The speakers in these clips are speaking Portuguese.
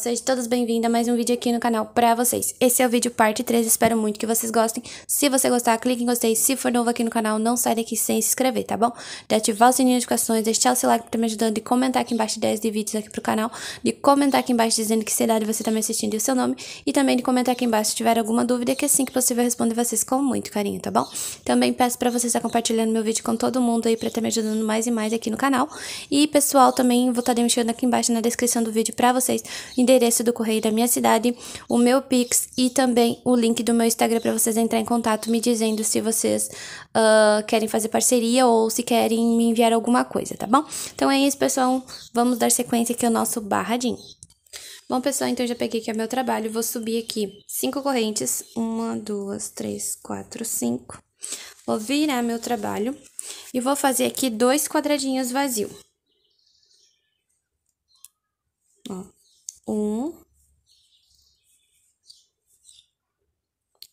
sejam todos bem-vindos a mais um vídeo aqui no canal pra vocês. Esse é o vídeo parte 3, espero muito que vocês gostem. Se você gostar, clique em gostei. Se for novo aqui no canal, não sai daqui sem se inscrever, tá bom? De ativar o sininho de notificações, deixar o seu like pra me ajudando e comentar aqui embaixo ideias de vídeos aqui pro canal, de comentar aqui embaixo dizendo que cidade você tá me assistindo e o seu nome, e também de comentar aqui embaixo se tiver alguma dúvida, que é assim que possível eu respondo vocês com muito carinho, tá bom? Também peço pra vocês estar compartilhando meu vídeo com todo mundo aí pra estar tá me ajudando mais e mais aqui no canal. E pessoal, também vou estar tá deixando aqui embaixo na descrição do vídeo pra vocês, em endereço do correio da minha cidade, o meu Pix e também o link do meu Instagram para vocês entrar em contato me dizendo se vocês uh, querem fazer parceria ou se querem me enviar alguma coisa, tá bom? Então é isso, pessoal. Vamos dar sequência aqui ao nosso barradinho. Bom, pessoal, então já peguei aqui o meu trabalho, vou subir aqui cinco correntes, uma, duas, três, quatro, cinco. Vou virar meu trabalho e vou fazer aqui dois quadradinhos vazios. um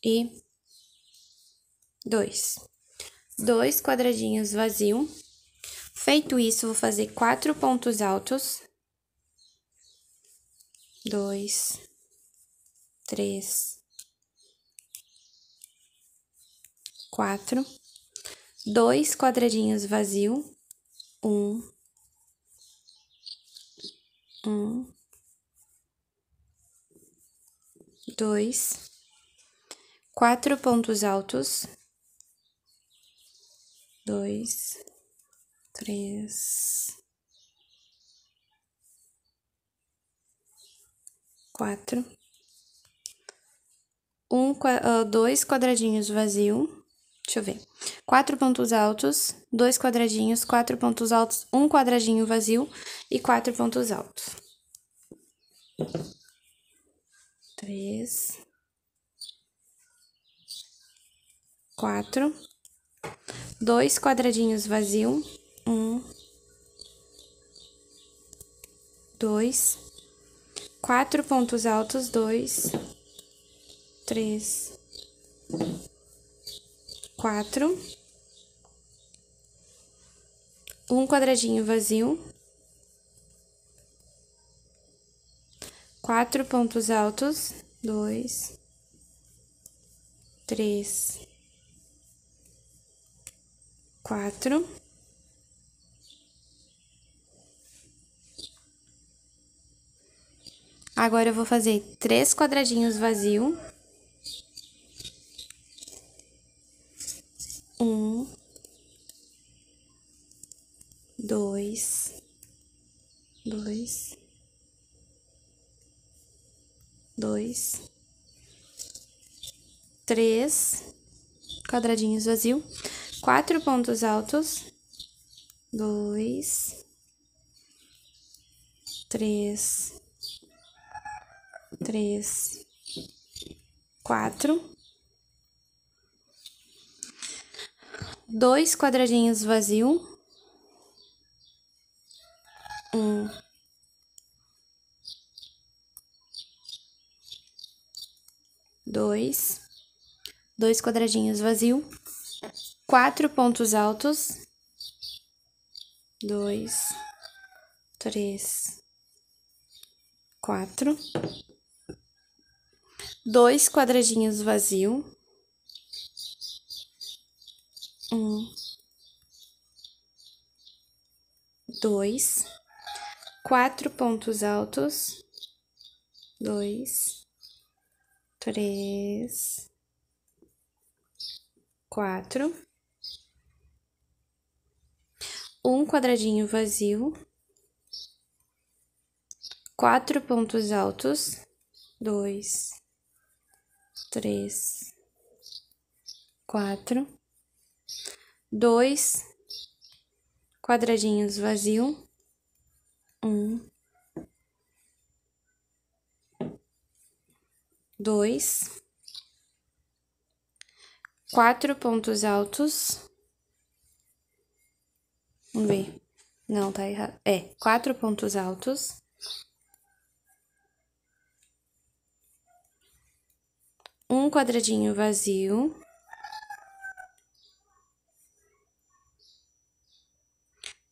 e dois. Dois quadradinhos vazio. Feito isso, vou fazer quatro pontos altos. Dois, três, quatro. Dois quadradinhos vazio. Um, um dois, quatro pontos altos, dois, três, quatro, um, ah, dois quadradinhos vazio, deixa eu ver, quatro pontos altos, dois quadradinhos, quatro pontos altos, um quadradinho vazio e quatro pontos altos três, quatro, dois quadradinhos vazio, um, dois, quatro pontos altos, dois, três, quatro, um quadradinho vazio, quatro pontos altos, dois, três, quatro, Agora eu vou fazer três quadradinhos vazio. Um, dois, dois, dois, três quadradinhos vazio, quatro pontos altos, dois, três, três, quatro, dois quadradinhos vazio, um, dois, dois quadradinhos vazio, quatro pontos altos, dois, três, quatro, dois quadradinhos vazio, um, dois, quatro pontos altos, dois, três, quatro, um quadradinho vazio, quatro pontos altos, dois, três, quatro, dois quadradinhos vazio, um, dois, quatro pontos altos. Vamos ver. Não, tá errado. É, quatro pontos altos. Um quadradinho vazio.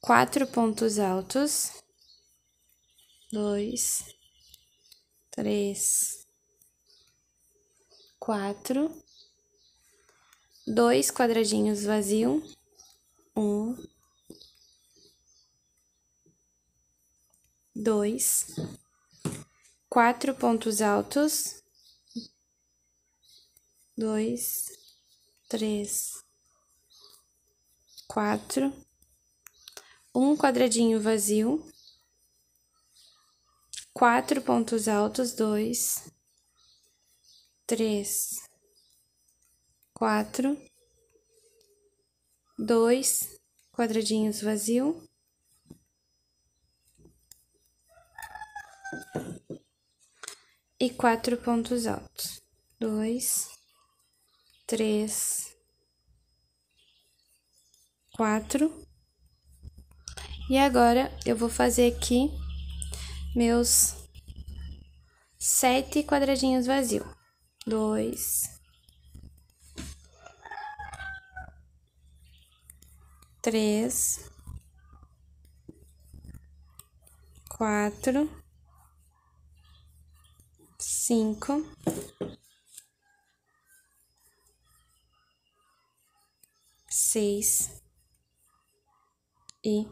Quatro pontos altos. Dois, três, quatro, dois quadradinhos vazio, um, dois, quatro pontos altos, dois, três, quatro, um quadradinho vazio, quatro pontos altos, dois, três, quatro, dois quadradinhos vazio. E quatro pontos altos. Dois, três, quatro. E agora, eu vou fazer aqui meus sete quadradinhos vazios dois, três, quatro, cinco, seis e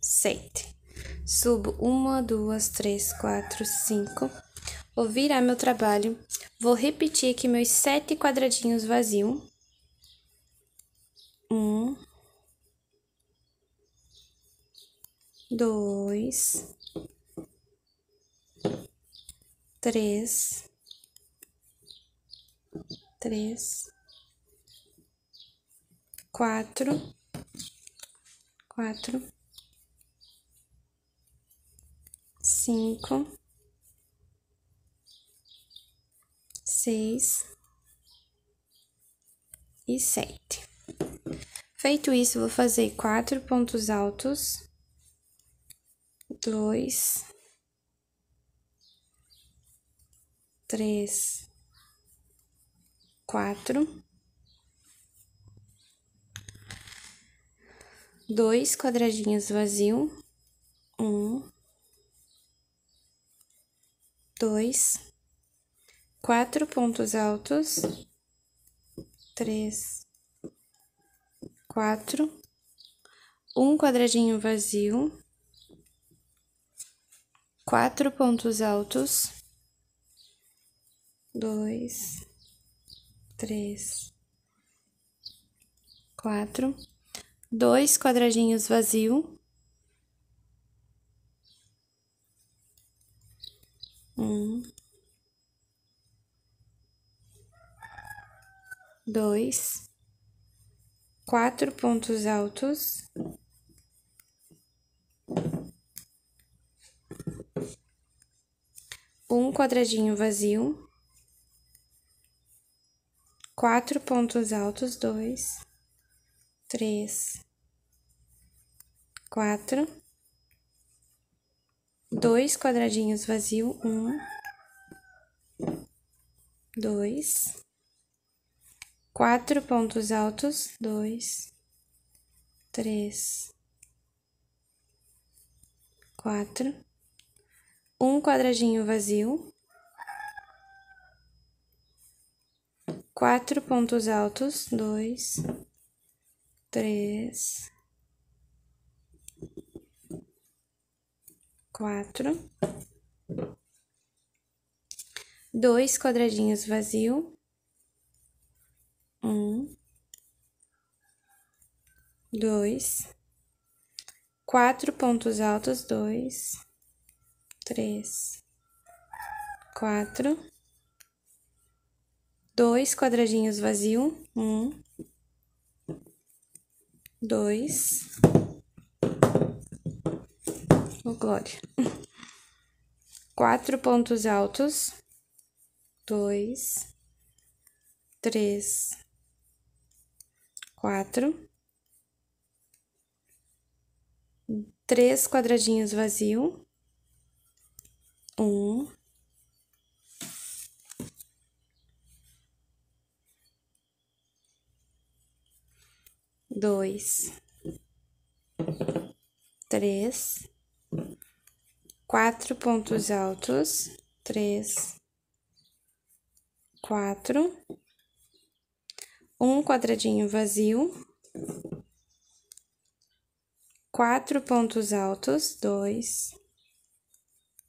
sete. Subo uma, duas, três, quatro, cinco Vou virar é meu trabalho, vou repetir aqui meus sete quadradinhos vazios. Um, dois, três, três, quatro, quatro, cinco 6 e 7. Feito isso, vou fazer quatro pontos altos, dois, três, quatro, dois quadradinhos vazio, um, dois, quatro pontos altos, três, quatro, um quadradinho vazio, quatro pontos altos, dois, três, quatro, dois quadradinhos vazio, um. dois, quatro pontos altos, um quadradinho vazio, quatro pontos altos, dois, três, quatro, dois quadradinhos vazio, um, dois quatro pontos altos, dois, três, quatro, um quadradinho vazio, quatro pontos altos, dois, três, quatro, dois quadradinhos vazio um, dois, quatro pontos altos, dois, três, quatro, dois quadradinhos vazio, um, dois, oh glória, quatro pontos altos, dois, três, quatro, três quadradinhos vazio, um, dois, três, quatro pontos altos, três, quatro um quadradinho vazio, quatro pontos altos, dois,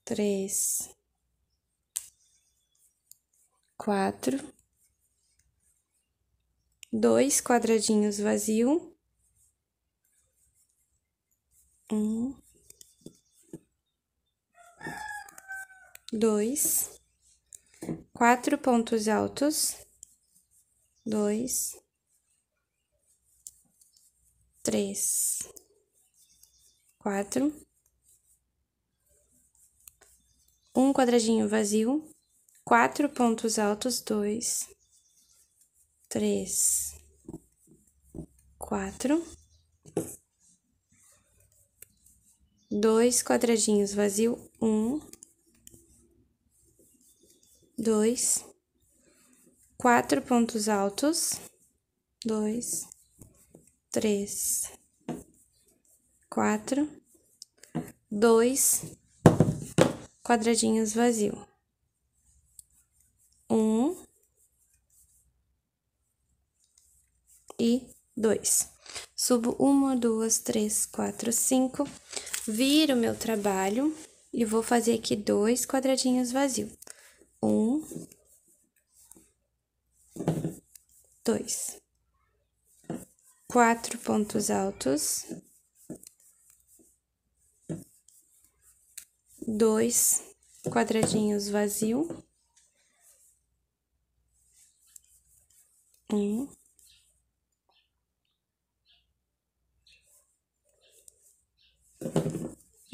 três, quatro, dois quadradinhos vazio, um, dois, quatro pontos altos dois, três, quatro, um quadradinho vazio, quatro pontos altos, dois, três, quatro, dois quadradinhos vazio, um, dois, quatro pontos altos, dois, três, quatro, dois quadradinhos vazio, um e dois. Subo uma, duas, três, quatro, cinco, viro meu trabalho e vou fazer aqui dois quadradinhos vazio, um Dois. Quatro pontos altos. Dois quadradinhos vazio. Um.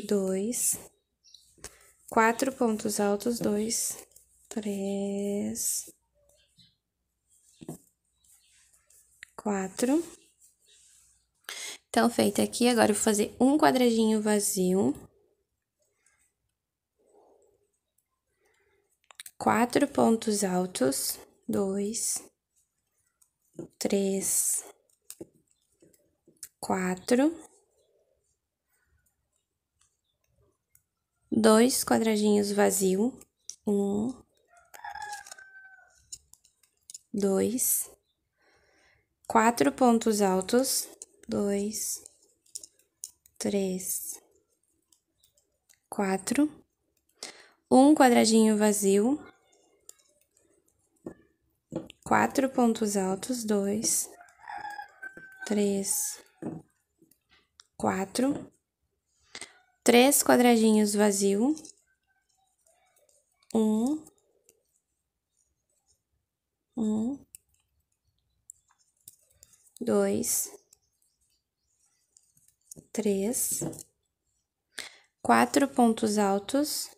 Dois. Quatro pontos altos, dois, três, quatro. Então, feito aqui, agora eu vou fazer um quadradinho vazio. Quatro pontos altos. Dois, três, quatro. Dois quadradinhos vazio. Um, dois, quatro pontos altos, dois, três, quatro, um quadradinho vazio, quatro pontos altos, dois, três, quatro, três quadradinhos vazio, um, um, dois, três, quatro pontos altos,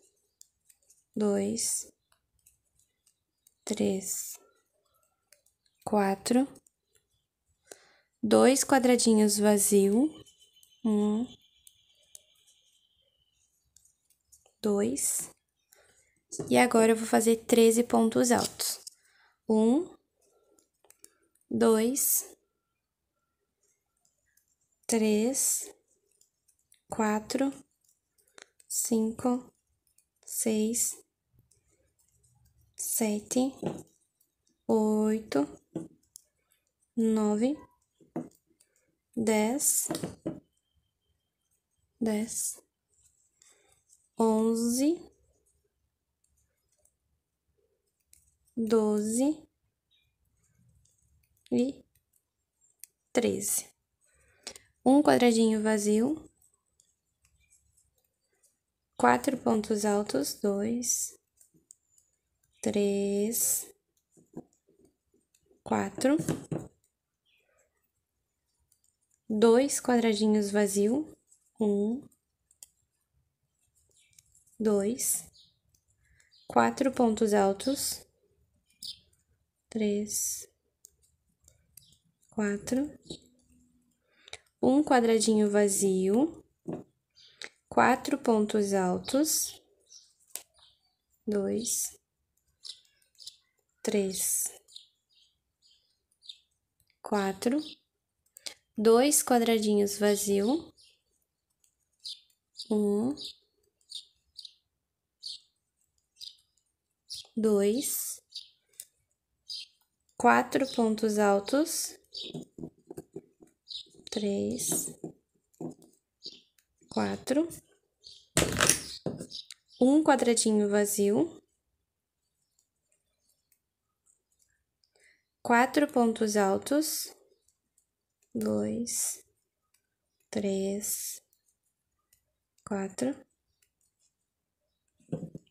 dois, três, quatro, dois quadradinhos vazio, um, dois, e agora eu vou fazer treze pontos altos, um, dois, três, quatro, cinco, seis, sete, oito, nove, dez, dez, onze, doze e treze um quadradinho vazio, quatro pontos altos, dois, três, quatro, dois quadradinhos vazio, um, dois, quatro pontos altos, três, quatro, um quadradinho vazio, quatro pontos altos, dois, três, quatro, dois quadradinhos vazio, um, dois, quatro pontos altos, três, quatro, um quadradinho vazio, quatro pontos altos, dois, três, quatro,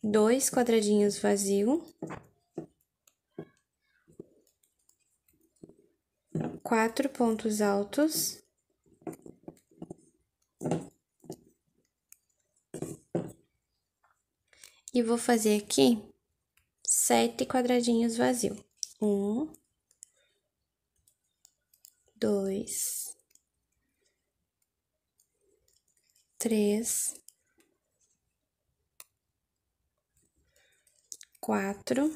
dois quadradinhos vazio, quatro pontos altos, e vou fazer aqui sete quadradinhos vazios. Um, dois, três, quatro,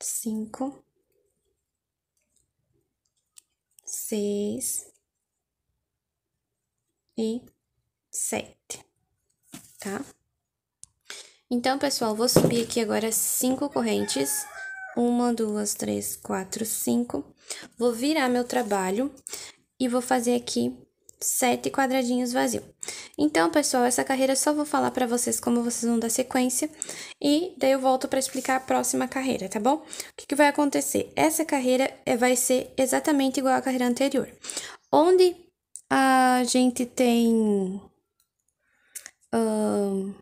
cinco. seis e sete, tá? Então, pessoal, vou subir aqui agora cinco correntes. Uma, duas, três, quatro, cinco. Vou virar meu trabalho e vou fazer aqui sete quadradinhos vazios. Então, pessoal, essa carreira eu só vou falar para vocês como vocês vão dar sequência e daí eu volto para explicar a próxima carreira, tá bom? O que, que vai acontecer? Essa carreira eh, vai ser exatamente igual à carreira anterior, onde a gente tem. Um,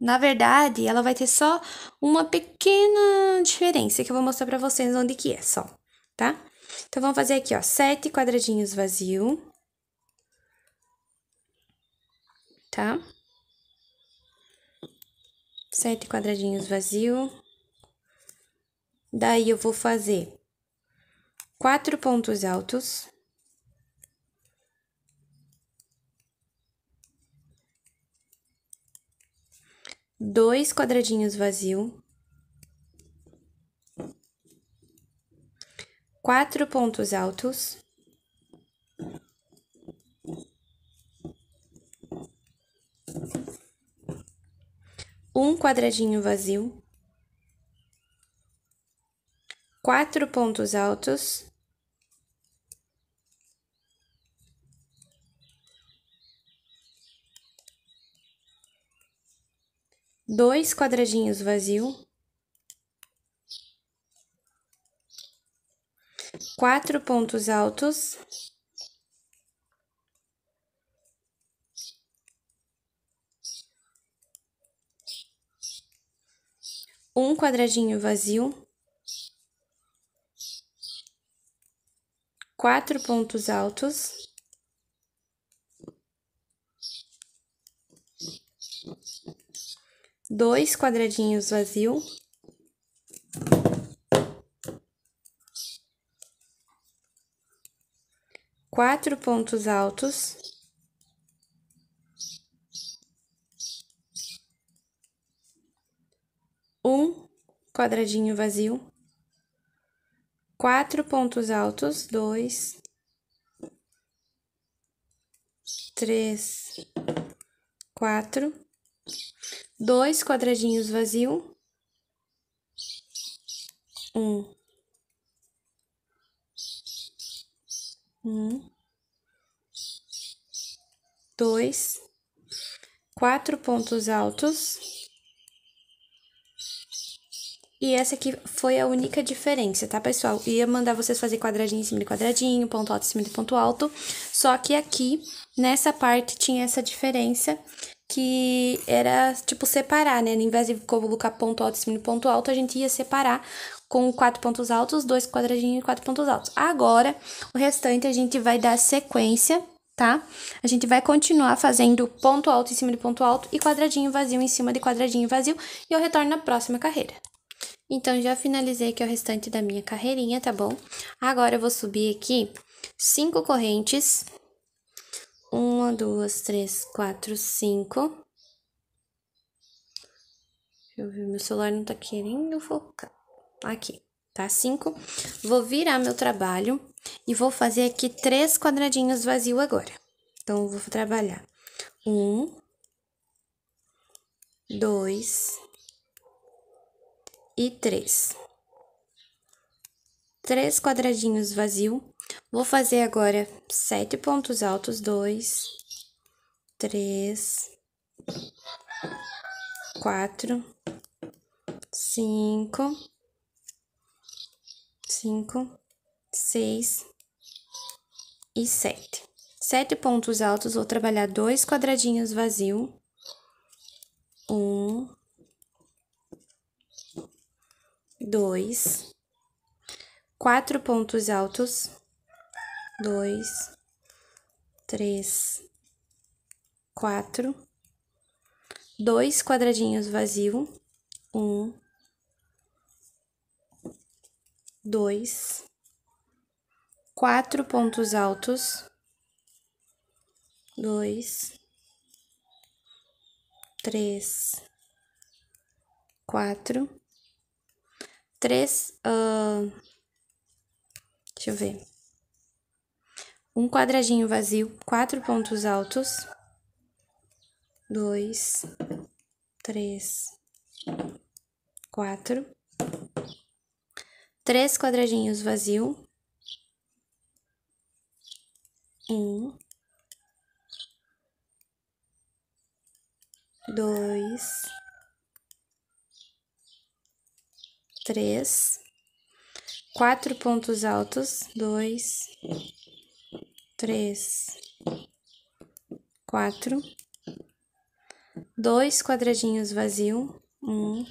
na verdade, ela vai ter só uma pequena diferença que eu vou mostrar para vocês onde que é só, tá? Então, vamos fazer aqui, ó, sete quadradinhos vazio. tá? Sete quadradinhos vazio. Daí, eu vou fazer quatro pontos altos. Dois quadradinhos vazio. Quatro pontos altos. um quadradinho vazio, quatro pontos altos, dois quadradinhos vazio, quatro pontos altos, um quadradinho vazio, quatro pontos altos, dois quadradinhos vazio, quatro pontos altos. quadradinho vazio, quatro pontos altos, dois, três, quatro, dois quadradinhos vazio, um, um, dois, quatro pontos altos, e essa aqui foi a única diferença, tá, pessoal? Ia mandar vocês fazer quadradinho em cima de quadradinho, ponto alto em cima de ponto alto. Só que aqui, nessa parte, tinha essa diferença que era, tipo, separar, né? Em vez de colocar ponto alto em cima de ponto alto, a gente ia separar com quatro pontos altos, dois quadradinhos e quatro pontos altos. Agora, o restante a gente vai dar sequência tá? A gente vai continuar fazendo ponto alto em cima de ponto alto e quadradinho vazio em cima de quadradinho vazio e eu retorno na próxima carreira. Então, já finalizei aqui o restante da minha carreirinha, tá bom? Agora, eu vou subir aqui cinco correntes. Uma, duas, três, quatro, cinco. Eu vi, meu celular não tá querendo focar. Aqui, tá? Cinco. Vou virar meu trabalho e vou fazer aqui três quadradinhos vazios agora. Então, vou trabalhar um, dois, e 3. Três quadradinhos vazio. Vou fazer agora sete pontos altos. Dois, três, quatro, cinco, cinco, seis e sete. Sete pontos altos, vou trabalhar dois quadradinhos vazio. Um, dois, quatro pontos altos, dois, três, quatro, dois quadradinhos vazios, um, dois, quatro pontos altos, dois, três, quatro três. Uh, deixa eu ver. Um quadradinho vazio, quatro pontos altos. Dois, três, quatro. Três quadradinhos vazio. Um. Dois. três, quatro pontos altos, dois, três, quatro, dois quadradinhos vazio, um,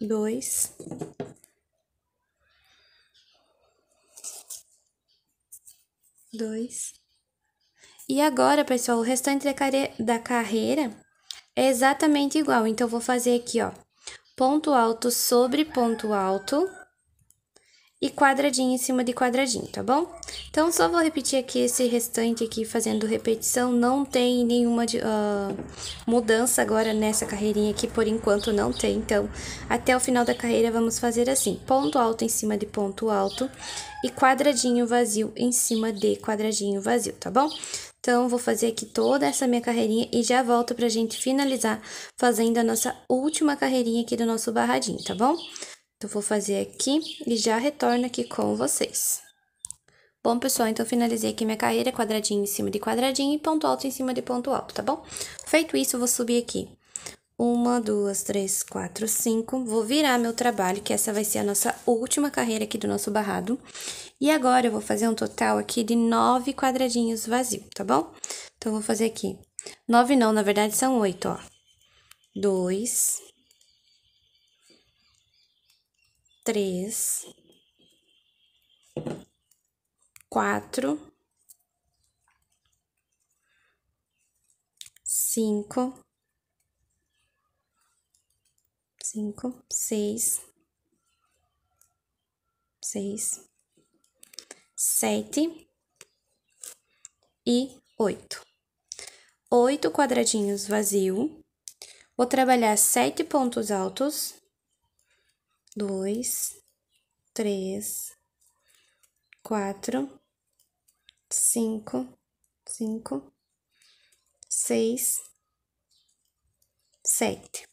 dois, dois. E agora, pessoal, o restante da, da carreira é exatamente igual. Então, vou fazer aqui, ó ponto alto sobre ponto alto e quadradinho em cima de quadradinho, tá bom? Então, só vou repetir aqui esse restante aqui, fazendo repetição, não tem nenhuma uh, mudança agora nessa carreirinha aqui, por enquanto não tem, então, até o final da carreira vamos fazer assim, ponto alto em cima de ponto alto e quadradinho vazio em cima de quadradinho vazio, tá bom? Então, vou fazer aqui toda essa minha carreirinha e já volto pra gente finalizar fazendo a nossa última carreirinha aqui do nosso barradinho, tá bom? Então, vou fazer aqui e já retorno aqui com vocês. Bom, pessoal, então finalizei aqui minha carreira, quadradinho em cima de quadradinho e ponto alto em cima de ponto alto, tá bom? Feito isso, eu vou subir aqui uma, duas, três, quatro, cinco. Vou virar meu trabalho, que essa vai ser a nossa última carreira aqui do nosso barrado. E agora eu vou fazer um total aqui de nove quadradinhos vazios, tá bom? Então, eu vou fazer aqui. Nove não, na verdade, são oito, ó. Dois. Três. Quatro. Cinco cinco, seis, seis, sete e oito. Oito quadradinhos vazio. Vou trabalhar sete pontos altos. Dois, três, quatro, cinco, cinco, seis, sete.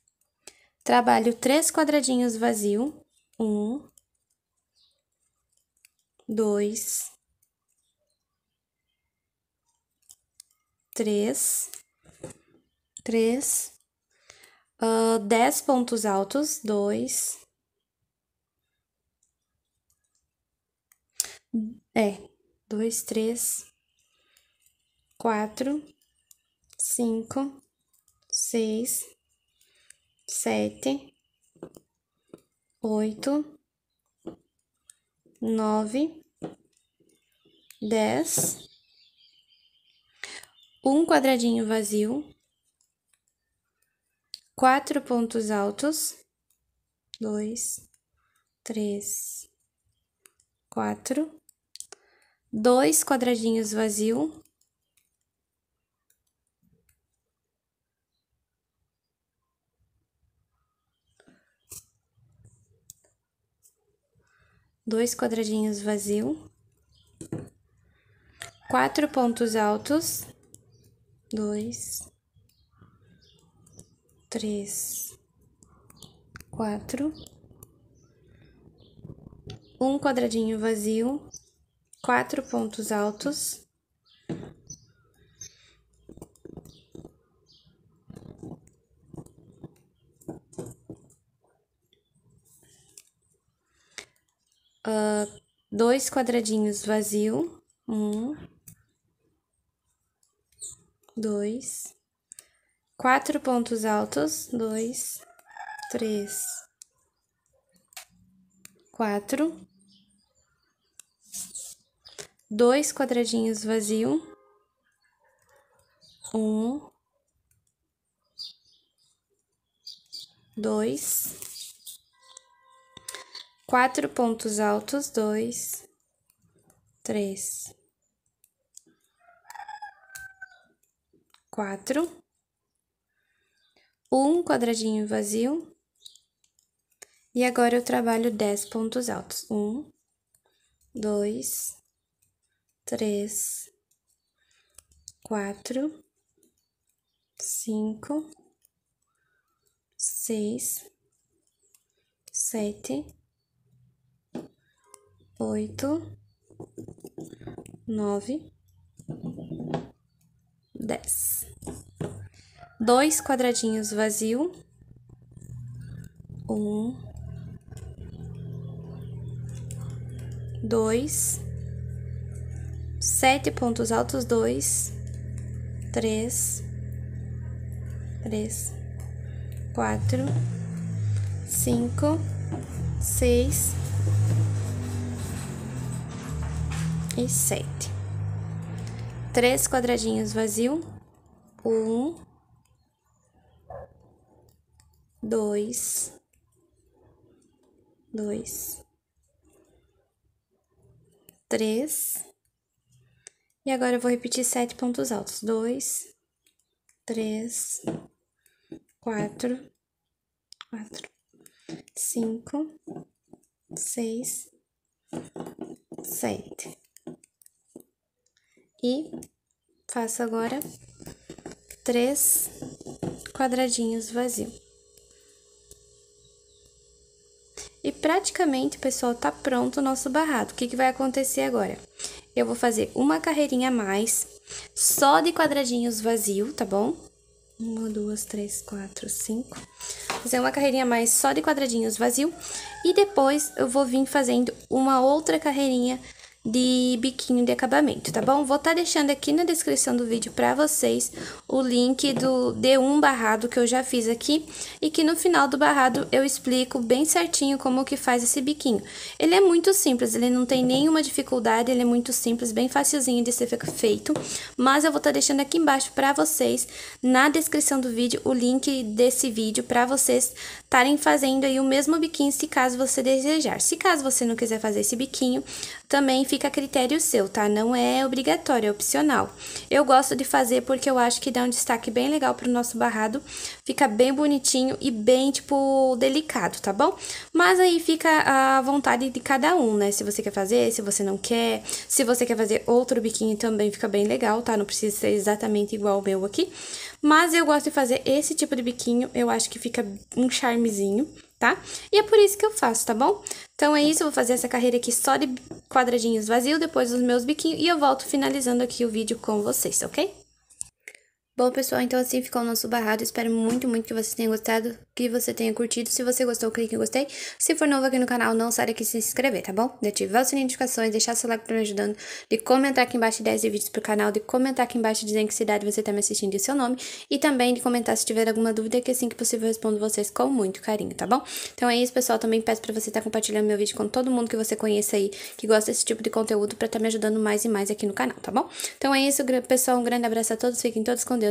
Trabalho três quadradinhos vazio. Um, dois, três, três, uh, dez pontos altos. Dois, é, dois, três, quatro, cinco, seis sete, oito, nove, dez, um quadradinho vazio, quatro pontos altos, dois, três, quatro, dois quadradinhos vazio, dois quadradinhos vazio, quatro pontos altos, dois, três, quatro, um quadradinho vazio, quatro pontos altos, uh, dois quadradinhos vazio, um, dois, quatro pontos altos, dois, três, quatro, dois quadradinhos vazio, um, dois, quatro pontos altos, dois, três, quatro, um quadradinho vazio. E agora eu trabalho dez pontos altos. Um, dois, três, quatro, cinco, seis, sete oito, nove, dez. Dois quadradinhos vazio. Um, dois, sete pontos altos, dois, três, três, quatro, cinco, seis, e sete. Três quadradinhos vazio. Um, dois, dois, três. E agora eu vou repetir sete pontos altos. Dois, três, quatro, quatro, cinco, seis, sete e faço agora três quadradinhos vazio. E praticamente, pessoal, tá pronto o nosso barrado. O que, que vai acontecer agora? Eu vou fazer uma carreirinha a mais, só de quadradinhos vazio, tá bom? Uma, duas, três, quatro, cinco. Fazer uma carreirinha a mais só de quadradinhos vazio. E depois, eu vou vir fazendo uma outra carreirinha vazio de biquinho de acabamento, tá bom? Vou estar tá deixando aqui na descrição do vídeo para vocês o link do de um barrado que eu já fiz aqui e que no final do barrado eu explico bem certinho como que faz esse biquinho. Ele é muito simples, ele não tem nenhuma dificuldade, ele é muito simples, bem facilzinho de ser feito, mas eu vou estar tá deixando aqui embaixo para vocês na descrição do vídeo o link desse vídeo para vocês estarem fazendo aí o mesmo biquinho se caso você desejar. Se caso você não quiser fazer esse biquinho, também fica a critério seu, tá? Não é obrigatório, é opcional. Eu gosto de fazer porque eu acho que dá um destaque bem legal pro nosso barrado, fica bem bonitinho e bem, tipo, delicado, tá bom? Mas aí fica a vontade de cada um, né? Se você quer fazer, se você não quer, se você quer fazer outro biquinho também fica bem legal, tá? Não precisa ser exatamente igual o meu aqui, mas eu gosto de fazer esse tipo de biquinho, eu acho que fica um charmezinho tá? E é por isso que eu faço, tá bom? Então é isso, eu vou fazer essa carreira aqui só de quadradinhos vazios, depois os meus biquinhos, e eu volto finalizando aqui o vídeo com vocês, ok? Bom, pessoal, então assim ficou o nosso barrado. Espero muito, muito que vocês tenham gostado, que você tenha curtido. Se você gostou, clique em gostei. Se for novo aqui no canal, não saia aqui se inscrever, tá bom? De ativar o sininho de notificações, deixar seu like pra me ajudando, de comentar aqui embaixo 10 vídeos pro canal, de comentar aqui embaixo dizendo que cidade você tá me assistindo e seu nome, e também de comentar se tiver alguma dúvida, que assim que possível eu respondo vocês com muito carinho, tá bom? Então é isso, pessoal. Também peço pra você estar tá compartilhando meu vídeo com todo mundo que você conheça aí, que gosta desse tipo de conteúdo, pra estar tá me ajudando mais e mais aqui no canal, tá bom? Então é isso, pessoal. Um grande abraço a todos, fiquem todos com Deus